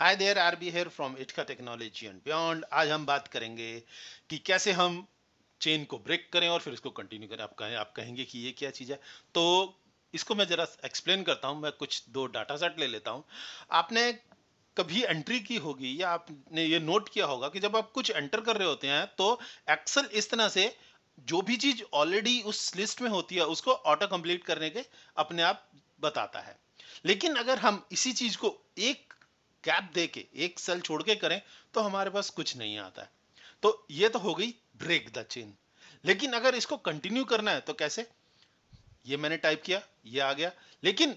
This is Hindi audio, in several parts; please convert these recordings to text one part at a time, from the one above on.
hi there R B here from इटका टेक्नोलॉजी एंड बियॉन्ड आज हम बात करेंगे कि कैसे हम चेन को ब्रेक करें और फिर इसको कंटिन्यू करें आप कहें आप कहेंगे कि ये क्या चीज़ है तो इसको मैं ज़रा एक्सप्लेन करता हूँ मैं कुछ दो डाटा सेट ले लेता हूँ आपने कभी एंट्री की होगी या आपने ये नोट किया होगा कि जब आप कुछ एंटर कर रहे होते हैं तो एक्सल इस तरह से जो भी चीज़ ऑलरेडी उस लिस्ट में होती है उसको ऑटो कंप्लीट करने के अपने आप बताता है लेकिन अगर हम इसी चीज़ को एक गैप दे के एक सेल छोड़ के करें तो हमारे पास कुछ नहीं आता है तो ये तो हो गई ब्रेक द चेन लेकिन अगर इसको कंटिन्यू करना है तो कैसे ये मैंने टाइप किया ये आ गया लेकिन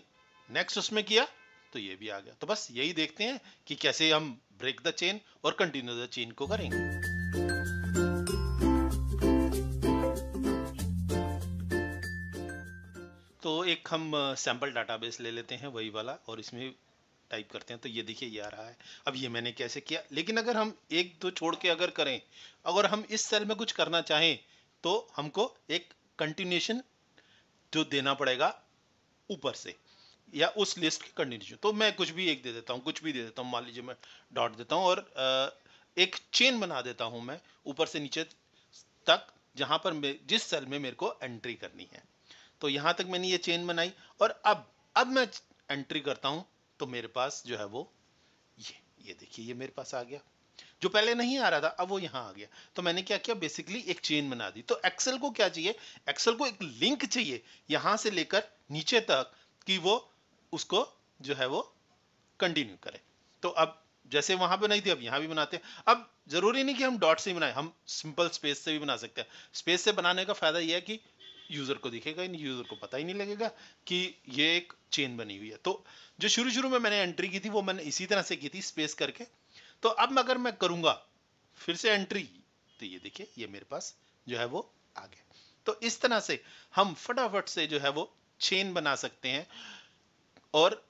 नेक्स्ट उसमें किया तो ये भी आ गया तो बस यही देखते हैं कि कैसे हम ब्रेक द चेन और कंटिन्यू द चेन को करेंगे तो एक हम सैंपल डाटाबेस ले लेते हैं वही वाला और इसमें टाइप करते हैं तो ये देखिए ये आ रहा है अब ये मैंने कैसे किया लेकिन अगर हम एक दो छोड़ के अगर करें अगर हम इस सेल में कुछ करना चाहें तो हमको एक कंटिन्यूशन जो देना पड़ेगा ऊपर से या उस लिस्ट के कंटिन्यूशन तो मैं कुछ भी एक दे देता हूँ कुछ भी दे देता हूँ मान लीजिए मैं डॉट देता हूँ और एक चेन बना देता हूँ मैं ऊपर से नीचे तक जहाँ पर जिस सेल में मेरे को एंट्री करनी है तो यहाँ तक मैंने ये चेन बनाई और अब अब मैं एंट्री करता हूँ तो मेरे पास जो है वो ये ये देखिए ये मेरे पास आ गया जो पहले नहीं आ रहा था अब वो यहां आ गया तो मैंने क्या किया बेसिकली एक चेन बना दी तो एक्सेल को क्या चाहिए एक्सेल को एक लिंक चाहिए यहां से लेकर नीचे तक कि वो उसको जो है वो कंटिन्यू करे तो अब जैसे वहां पर नहीं थी अब यहां भी बनाते हैं अब जरूरी नहीं कि हम डॉट से ही बनाए हम सिंपल स्पेस से भी बना सकते हैं स्पेस से बनाने का फायदा यह है कि यूजर को दिखेगा ही नहीं यूजर को पता ही नहीं लगेगा कि ये एक चेन बनी हुई है तो जो शुरू शुरू में मैंने एंट्री की थी वो मैंने इसी तरह से की थी स्पेस करके तो अब अगर मैं करूंगा फिर से एंट्री तो ये देखिए ये मेरे पास जो है वो आ गया तो इस तरह से हम फटाफट से जो है वो चेन बना सकते हैं और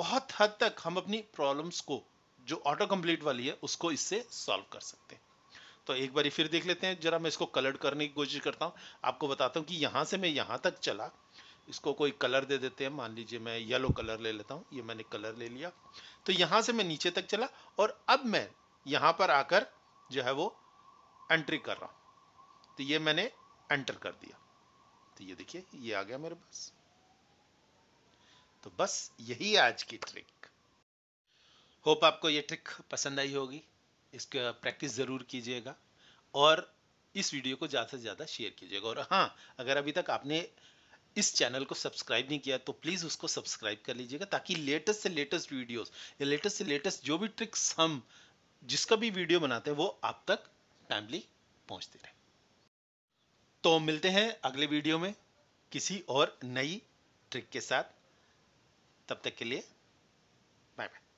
बहुत हद तक हम अपनी प्रॉब्लम्स को जो ऑटो कंप्लीट वाली है उसको इससे सॉल्व कर सकते हैं तो एक बार फिर देख लेते हैं जरा मैं इसको कलर करने की कोशिश करता हूँ आपको बताता हूँ कि यहाँ से मैं यहाँ तक चला इसको कोई कलर दे देते हैं मान लीजिए मैं येलो कलर ले लेता हूँ ये मैंने कलर ले लिया तो यहाँ से मैं नीचे तक चला और अब मैं यहाँ पर आकर जो है वो एंट्री कर रहा हूँ तो ये मैंने एंटर कर दिया तो ये देखिए ये आ गया मेरे पास तो बस यही आज की ट्रिक होप आपको ये ट्रिक पसंद आई होगी इसका प्रैक्टिस ज़रूर कीजिएगा और इस वीडियो को ज़्यादा से ज़्यादा शेयर कीजिएगा और हाँ अगर अभी तक आपने इस चैनल को सब्सक्राइब नहीं किया तो प्लीज़ उसको सब्सक्राइब कर लीजिएगा ताकि लेटेस्ट से लेटेस्ट वीडियोस या लेटेस्ट से लेटेस्ट जो भी ट्रिक्स हम जिसका भी वीडियो बनाते हैं वो आप तक टाइमली पहुंचते रहे तो मिलते हैं अगले वीडियो में किसी और नई ट्रिक के साथ तब तक के लिए बाय बाय